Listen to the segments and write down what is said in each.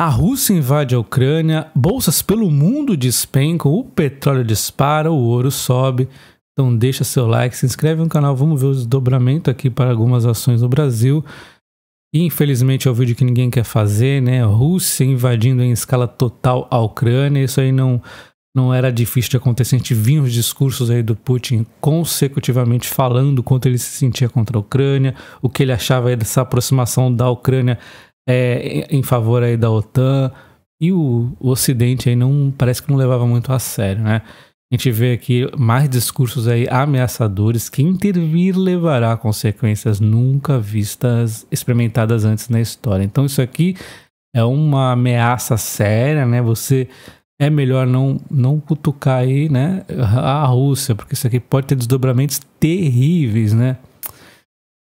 A Rússia invade a Ucrânia, bolsas pelo mundo despencam, o petróleo dispara, o ouro sobe. Então deixa seu like, se inscreve no canal, vamos ver o desdobramento aqui para algumas ações no Brasil. infelizmente é o vídeo que ninguém quer fazer, né? Rússia invadindo em escala total a Ucrânia, isso aí não não era difícil de acontecer. A gente vinha os discursos aí do Putin consecutivamente falando quanto ele se sentia contra a Ucrânia, o que ele achava dessa aproximação da Ucrânia é, em favor aí da OTAN. E o, o Ocidente aí não parece que não levava muito a sério, né? A gente vê aqui mais discursos aí ameaçadores que intervir levará a consequências nunca vistas, experimentadas antes na história. Então isso aqui é uma ameaça séria, né? Você é melhor não, não cutucar aí, né, a Rússia, porque isso aqui pode ter desdobramentos terríveis, né?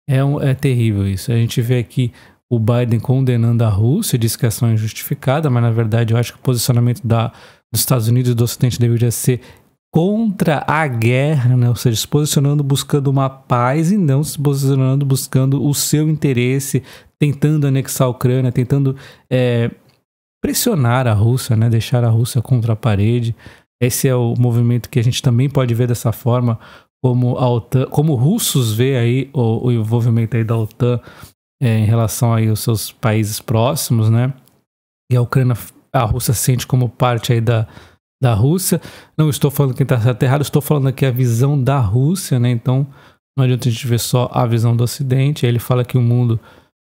É, um, é terrível isso. A gente vê aqui o Biden condenando a Rússia, disse que a ação é injustificada, mas na verdade eu acho que o posicionamento da, dos Estados Unidos e do Ocidente deveria ser contra a guerra, né? ou seja, se posicionando buscando uma paz e não se posicionando buscando o seu interesse, tentando anexar a Ucrânia, tentando é, pressionar a Rússia, né? deixar a Rússia contra a parede. Esse é o movimento que a gente também pode ver dessa forma, como, a OTAN, como russos vê aí o, o envolvimento aí da OTAN é, em relação aí aos seus países próximos, né? E a Ucrânia, a Rússia sente como parte aí da, da Rússia. Não estou falando quem está certo errado, estou falando aqui a visão da Rússia, né? Então não adianta a gente ver só a visão do Ocidente. Ele fala que o mundo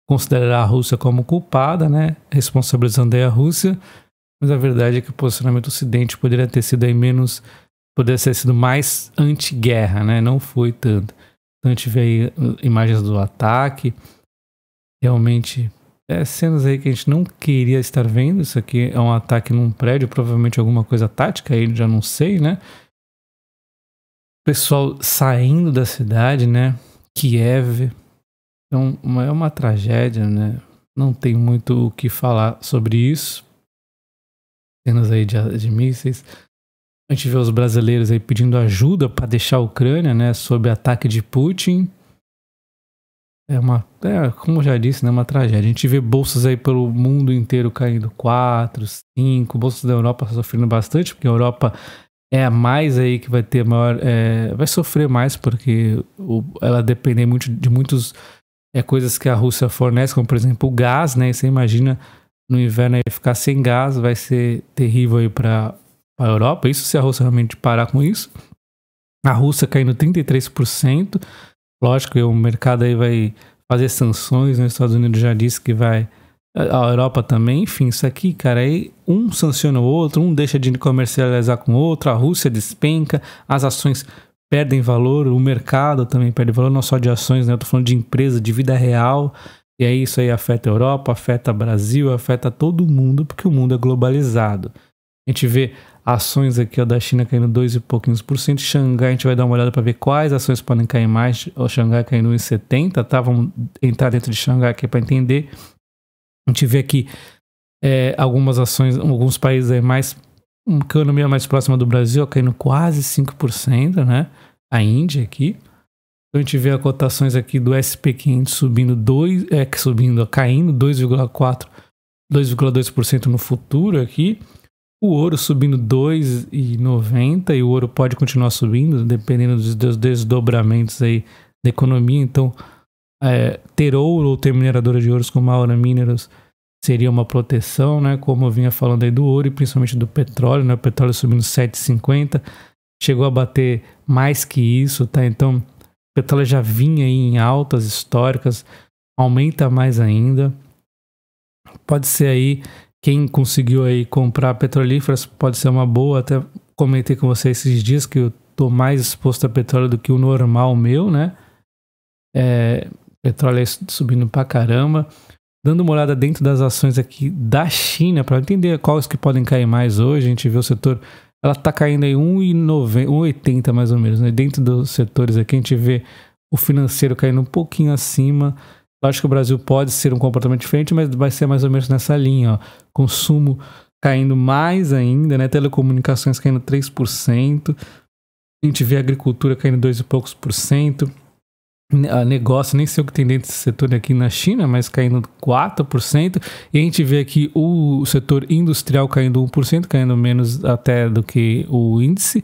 considerará a Rússia como culpada, né? Responsabilizando aí a Rússia. Mas a verdade é que o posicionamento do Ocidente poderia ter sido aí menos, poderia ter sido mais anti-guerra, né? Não foi tanto. Então a gente vê aí uh, imagens do ataque realmente é, cenas aí que a gente não queria estar vendo. Isso aqui é um ataque num prédio, provavelmente alguma coisa tática aí, já não sei, né? Pessoal saindo da cidade, né? Kiev. Então, uma, é uma tragédia, né? Não tem muito o que falar sobre isso. Cenas aí de, de mísseis. A gente vê os brasileiros aí pedindo ajuda para deixar a Ucrânia, né? Sob ataque de Putin. É uma, é, como eu já disse, né, uma tragédia. A gente vê bolsas aí pelo mundo inteiro caindo 4, 5, bolsas da Europa sofrendo bastante, porque a Europa é a mais aí que vai ter maior. É, vai sofrer mais, porque o, ela depende muito de muitas é, coisas que a Rússia fornece, como por exemplo o gás, né? você imagina no inverno aí ficar sem gás, vai ser terrível aí para a Europa. Isso se a Rússia realmente parar com isso. A Rússia caindo 33%. Lógico, o mercado aí vai fazer sanções, Os né? Estados Unidos já disse que vai. A Europa também, enfim, isso aqui, cara, aí um sanciona o outro, um deixa de comercializar com o outro, a Rússia despenca, as ações perdem valor, o mercado também perde valor, não só de ações, né? Eu tô falando de empresa, de vida real. E aí isso aí afeta a Europa, afeta o Brasil, afeta todo mundo, porque o mundo é globalizado. A gente vê ações aqui ó, da China caindo 2 e pouquinhos por cento. Xangai, a gente vai dar uma olhada para ver quais ações podem cair mais. O Xangai caindo em tá? Vamos entrar dentro de Xangai aqui para entender. A gente vê aqui é, algumas ações, alguns países aí mais. Uma economia mais próxima do Brasil, ó, caindo quase 5%, né? A Índia aqui. Então a gente vê as cotações aqui do SP500 subindo 2, é, subindo, ó, caindo 2,4%, 2,2% no futuro aqui. O ouro subindo 2,90 e o ouro pode continuar subindo, dependendo dos, dos desdobramentos aí da economia. Então, é, ter ouro ou ter mineradora de ouros como a Aura Minerals seria uma proteção, né? Como eu vinha falando aí do ouro e principalmente do petróleo, né? O petróleo subindo 7,50, chegou a bater mais que isso, tá? Então, o petróleo já vinha aí em altas históricas, aumenta mais ainda. Pode ser aí quem conseguiu aí comprar petrolíferas pode ser uma boa. Até comentei com você esses dias que eu tô mais exposto a petróleo do que o normal meu, né? É, petróleo subindo pra caramba. Dando uma olhada dentro das ações aqui da China para entender quais que podem cair mais hoje. A gente vê o setor, ela tá caindo aí 1,80 mais ou menos, né? Dentro dos setores aqui a gente vê o financeiro caindo um pouquinho acima, eu acho que o Brasil pode ser um comportamento diferente, mas vai ser mais ou menos nessa linha, ó. Consumo caindo mais ainda, né? Telecomunicações caindo 3%. A gente vê a agricultura caindo 2 e poucos por cento. A ah, negócio, nem sei o que tem dentro desse setor aqui na China, mas caindo 4%. E a gente vê aqui o setor industrial caindo 1%, caindo menos até do que o índice.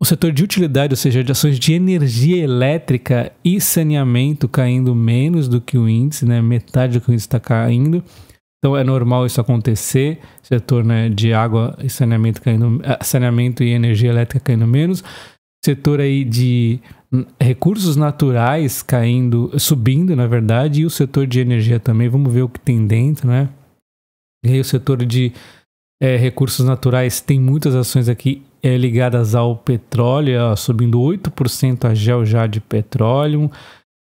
O setor de utilidade, ou seja, de ações de energia elétrica e saneamento caindo menos do que o índice, né? metade do que o índice está caindo. Então é normal isso acontecer, setor né, de água e saneamento caindo, ah, saneamento e energia elétrica caindo menos, setor aí de hum, recursos naturais caindo, subindo na verdade, e o setor de energia também. Vamos ver o que tem dentro, né? E aí o setor de é, recursos naturais, tem muitas ações aqui é, ligadas ao petróleo, ó, subindo 8% a de Petróleo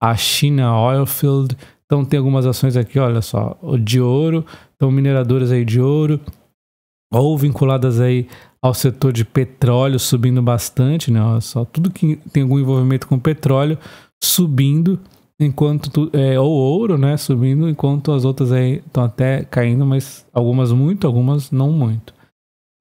a China Oilfield. Então tem algumas ações aqui, olha só, de ouro, então mineradoras aí de ouro, ou vinculadas aí ao setor de petróleo subindo bastante, né? Olha só, tudo que tem algum envolvimento com petróleo subindo enquanto tu, é, ou ouro, né, subindo, enquanto as outras aí estão até caindo, mas algumas muito, algumas não muito.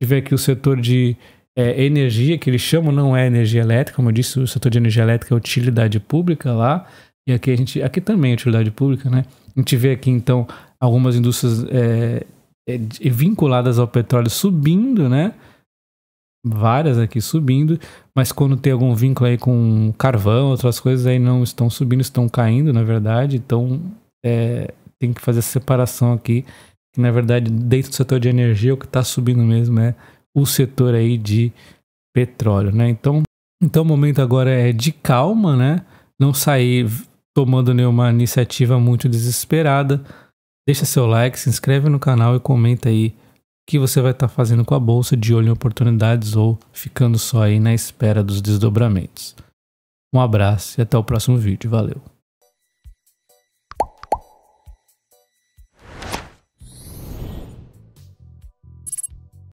Tiver aqui o setor de é, energia, que eles chamam, não é energia elétrica, como eu disse, o setor de energia elétrica é utilidade pública lá, e aqui a gente, aqui também é utilidade pública, né? A gente vê aqui então algumas indústrias é, é vinculadas ao petróleo subindo, né? várias aqui subindo, mas quando tem algum vínculo aí com carvão, outras coisas aí não estão subindo, estão caindo, na verdade. Então é, tem que fazer a separação aqui, que na verdade dentro do setor de energia o que está subindo mesmo é o setor aí de petróleo, né? Então, então o momento agora é de calma, né? Não sair tomando nenhuma iniciativa muito desesperada. Deixa seu like, se inscreve no canal e comenta aí que você vai estar tá fazendo com a bolsa de olho em oportunidades ou ficando só aí na espera dos desdobramentos. Um abraço e até o próximo vídeo. Valeu!